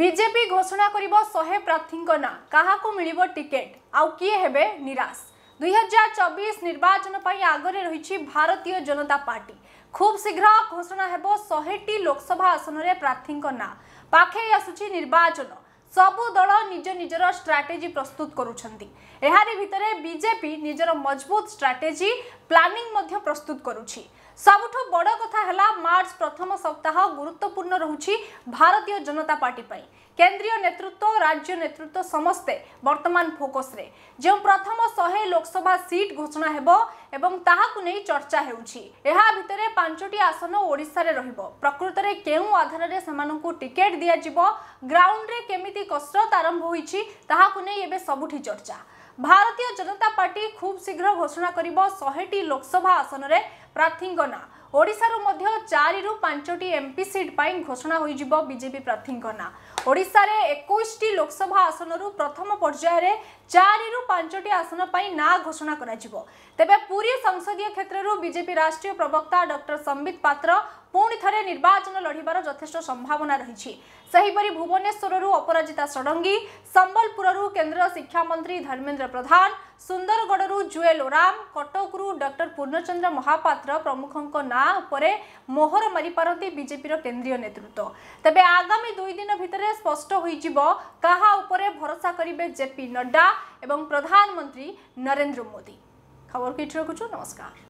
BJP ঘোষণা করব শহে প্রার্থী না কাহা মিলব টিকেট আউ কি হবে নিরাশ দুই হাজার চবিশ নির্বাচন আগরে রয়েছে ভারতীয় জনতা পার্টি খুব শীঘ্র ঘোষণা হব শহেটি লোকসভা আসনের প্রার্থী না পাখে আসুচি নির্বাচন সবু দল নিজ নিজের স্ট্রাটেজি প্রস্তুত করছেন এর ভিতরে বিজেপি নিজের মজবুত স্ট্রাটেজি প্লানিং প্রস্তুত করুছি ସବୁଠୁ ବଡ଼ କଥା ହେଲା ମାର୍ଚ୍ଚ ପ୍ରଥମ ସପ୍ତାହ ଗୁରୁତ୍ୱପୂର୍ଣ୍ଣ ରହୁଛି ଭାରତୀୟ ଜନତା ପାର୍ଟି ପାଇଁ କେନ୍ଦ୍ରୀୟ ନେତୃତ୍ୱ ରାଜ୍ୟ ନେତୃତ୍ୱ ସମସ୍ତେ ବର୍ତ୍ତମାନ ଫୋକସ୍ରେ ଯେଉଁ ପ୍ରଥମ ଶହେ ଲୋକସଭା ସିଟ୍ ଘୋଷଣା ହେବ ଏବଂ ତାହାକୁ ନେଇ ଚର୍ଚ୍ଚା ହେଉଛି ଏହା ଭିତରେ ପାଞ୍ଚଟି ଆସନ ଓଡ଼ିଶାରେ ରହିବ ପ୍ରକୃତରେ କେଉଁ ଆଧାରରେ ସେମାନଙ୍କୁ ଟିକେଟ୍ ଦିଆଯିବ ଗ୍ରାଉଣ୍ଡରେ କେମିତି କସରତ ଆରମ୍ଭ ହୋଇଛି ତାହାକୁ ନେଇ ଏବେ ସବୁଠି ଚର୍ଚ୍ଚା ଭାରତୀୟ ଜନତା ପାର୍ଟି ଖୁବ୍ ଶୀଘ୍ର ଘୋଷଣା କରିବ ଶହେଟି ଲୋକସଭା ଆସନରେ ପ୍ରାର୍ଥୀଙ୍କ ନାଁ ଓଡ଼ିଶାରୁ ମଧ୍ୟ ଚାରିରୁ ପାଞ୍ଚଟି ଏମ୍ପି ସିଟ୍ ପାଇଁ ଘୋଷଣା ହୋଇଯିବ ବିଜେପି ପ୍ରାର୍ଥୀଙ୍କ ନାଁ ଓଡ଼ିଶାରେ ଏକୋଇଶଟି ଲୋକସଭା ଆସନରୁ ପ୍ରଥମ ପର୍ଯ୍ୟାୟରେ ଚାରିରୁ ପାଞ୍ଚଟି ଆସନ ପାଇଁ ନାଁ ଘୋଷଣା କରାଯିବ ତେବେ ପୁରୀ ସଂସଦୀୟ କ୍ଷେତ୍ରରୁ ବିଜେପି ରାଷ୍ଟ୍ରୀୟ ପ୍ରବକ୍ତା ଡକ୍ଟର ସମ୍ବିତ ପାତ୍ର ପୁଣି ଥରେ ନିର୍ବାଚନ ଲଢ଼ିବାର ଯଥେଷ୍ଟ ସମ୍ଭାବନା ରହିଛି ସେହିପରି ଭୁବନେଶ୍ୱରରୁ ଅପରାଜିତା ଷଡ଼ଙ୍ଗୀ ସମ୍ବଲପୁରରୁ କେନ୍ଦ୍ର ଶିକ୍ଷାମନ୍ତ୍ରୀ ଧର୍ମେନ୍ଦ୍ର ପ୍ରଧାନ ସୁନ୍ଦରଗଡ଼ରୁ ଜୁଏଲ ଓରାମ କଟକରୁ ଡକ୍ଟର ପୂର୍ଣ୍ଣଚନ୍ଦ୍ର ମହାପାତ୍ର ପାତ୍ର ପ୍ରମୁଖଙ୍କ ନାଁ ଉପରେ ମୋହର ମାରିପାରନ୍ତି ବିଜେପିର କେନ୍ଦ୍ରୀୟ ନେତୃତ୍ୱ ତେବେ ଆଗାମୀ ଦୁଇ ଦିନ ଭିତରେ ସ୍ପଷ୍ଟ ହୋଇଯିବ କାହା ଉପରେ ଭରସା କରିବେ ଜେପି ନଡ୍ଡା ଏବଂ ପ୍ରଧାନମନ୍ତ୍ରୀ ନରେନ୍ଦ୍ର ମୋଦି ଖବର କିଟ୍ ରଖୁଛୁ ନମସ୍କାର